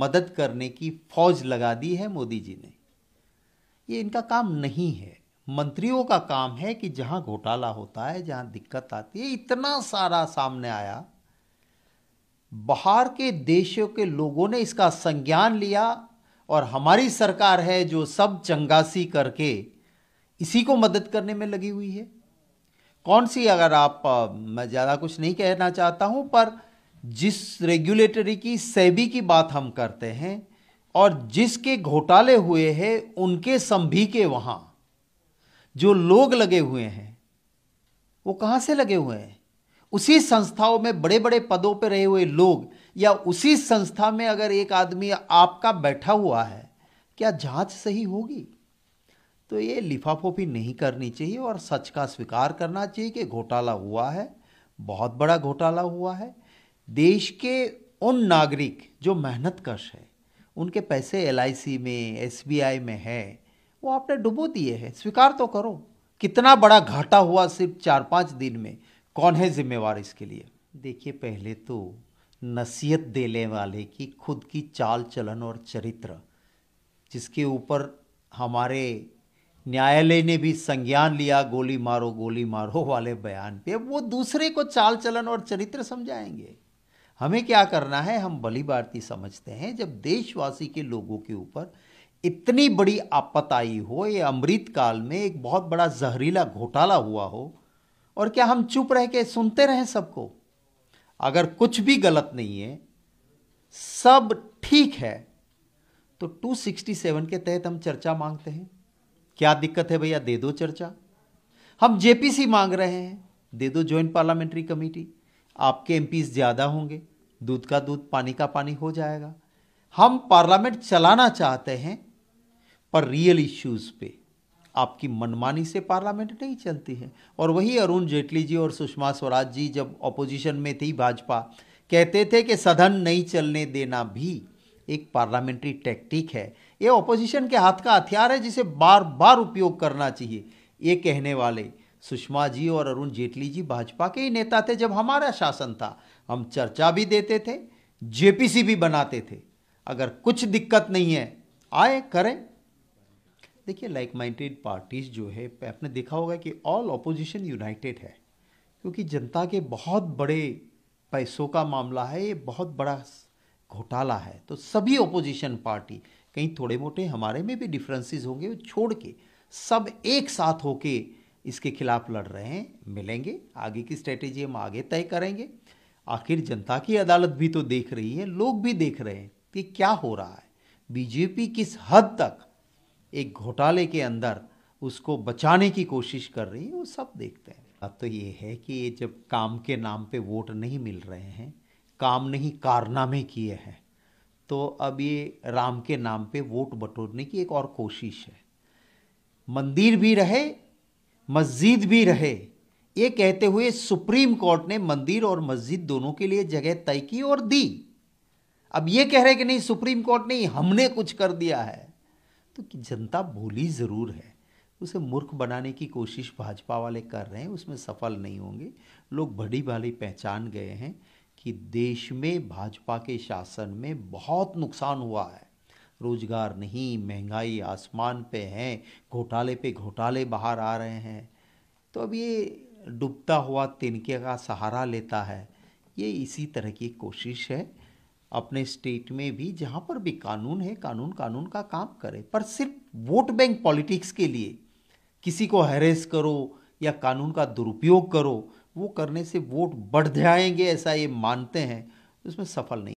मदद करने की फौज लगा दी है मोदी जी ने ये इनका काम नहीं है मंत्रियों का काम है कि जहां घोटाला होता है जहां दिक्कत आती है इतना सारा सामने आया बाहर के देशों के लोगों ने इसका संज्ञान लिया और हमारी सरकार है जो सब चंगासी करके इसी को मदद करने में लगी हुई है कौन सी अगर आप मैं ज़्यादा कुछ नहीं कहना चाहता हूं पर जिस रेगुलेटरी की सेबी की बात हम करते हैं और जिसके घोटाले हुए हैं उनके संभी के वहाँ जो लोग लगे हुए हैं वो कहाँ से लगे हुए हैं उसी संस्थाओं में बड़े बड़े पदों पर रहे हुए लोग या उसी संस्था में अगर एक आदमी आपका बैठा हुआ है क्या जांच सही होगी तो ये लिफाफोफी नहीं करनी चाहिए और सच का स्वीकार करना चाहिए कि घोटाला हुआ है बहुत बड़ा घोटाला हुआ है देश के उन नागरिक जो मेहनत कश है उनके पैसे एल में एस में है वो आपने डुबो दिए हैं स्वीकार तो करो कितना बड़ा घाटा हुआ सिर्फ चार पाँच दिन में कौन है जिम्मेवार इसके लिए देखिए पहले तो नसीहत देने वाले की खुद की चाल चलन और चरित्र जिसके ऊपर हमारे न्यायालय ने भी संज्ञान लिया गोली मारो गोली मारो वाले बयान पे वो दूसरे को चाल चलन और चरित्र समझाएंगे हमें क्या करना है हम भली भारती समझते हैं जब देशवासी के लोगों के ऊपर इतनी बड़ी आपत आई हो ये अमृत काल में एक बहुत बड़ा जहरीला घोटाला हुआ हो और क्या हम चुप रह के सुनते रहें सबको अगर कुछ भी गलत नहीं है सब ठीक है तो 267 के तहत हम चर्चा मांगते हैं क्या दिक्कत है भैया दे दो चर्चा हम जेपीसी मांग रहे हैं दे दो ज्वाइंट पार्लियामेंट्री कमेटी आपके एम ज़्यादा होंगे दूध का दूध पानी का पानी हो जाएगा हम पार्लियामेंट चलाना चाहते हैं पर रियल इश्यूज़ पे आपकी मनमानी से पार्लियामेंट नहीं चलती है और वही अरुण जेटली जी और सुषमा स्वराज जी जब ऑपोजिशन में थी भाजपा कहते थे कि सदन नहीं चलने देना भी एक पार्लियामेंट्री टैक्टिक है ये ऑपोजिशन के हाथ का हथियार है जिसे बार बार उपयोग करना चाहिए ये कहने वाले सुषमा जी और अरुण जेटली जी भाजपा के ही नेता थे जब हमारा शासन था हम चर्चा भी देते थे जेपीसी भी बनाते थे अगर कुछ दिक्कत नहीं है आए करें देखिए लाइक माइंडेड पार्टीज जो है आपने देखा होगा कि ऑल ऑपोजिशन यूनाइटेड है क्योंकि जनता के बहुत बड़े पैसों का मामला है ये बहुत बड़ा घोटाला है तो सभी ओपोजिशन पार्टी कहीं थोड़े मोटे हमारे में भी डिफरेंसेस होंगे वो छोड़ के सब एक साथ होके इसके खिलाफ लड़ रहे हैं मिलेंगे आगे की स्ट्रेटेजी हम आगे तय करेंगे आखिर जनता की अदालत भी तो देख रही है लोग भी देख रहे हैं कि क्या हो रहा है बीजेपी किस हद तक एक घोटाले के अंदर उसको बचाने की कोशिश कर रही है वो सब देखते हैं अब तो ये है कि ये जब काम के नाम पे वोट नहीं मिल रहे हैं काम नहीं कारनामे किए हैं तो अब ये राम के नाम पे वोट बटोरने की एक और कोशिश है मंदिर भी रहे मस्जिद भी रहे ये कहते हुए सुप्रीम कोर्ट ने मंदिर और मस्जिद दोनों के लिए जगह तय की और दी अब ये कह रहे कि नहीं सुप्रीम कोर्ट ने हमने कुछ कर दिया है तो कि जनता भूली ज़रूर है उसे मूर्ख बनाने की कोशिश भाजपा वाले कर रहे हैं उसमें सफल नहीं होंगे लोग बड़ी भाली पहचान गए हैं कि देश में भाजपा के शासन में बहुत नुकसान हुआ है रोजगार नहीं महंगाई आसमान पे है घोटाले पे घोटाले बाहर आ रहे हैं तो अब ये डूबता हुआ तिनके का सहारा लेता है ये इसी तरह की कोशिश है अपने स्टेट में भी जहाँ पर भी कानून है कानून कानून का काम करे पर सिर्फ वोट बैंक पॉलिटिक्स के लिए किसी को हैरेस करो या कानून का दुरुपयोग करो वो करने से वोट बढ़ जाएंगे ऐसा ये मानते हैं उसमें सफल नहीं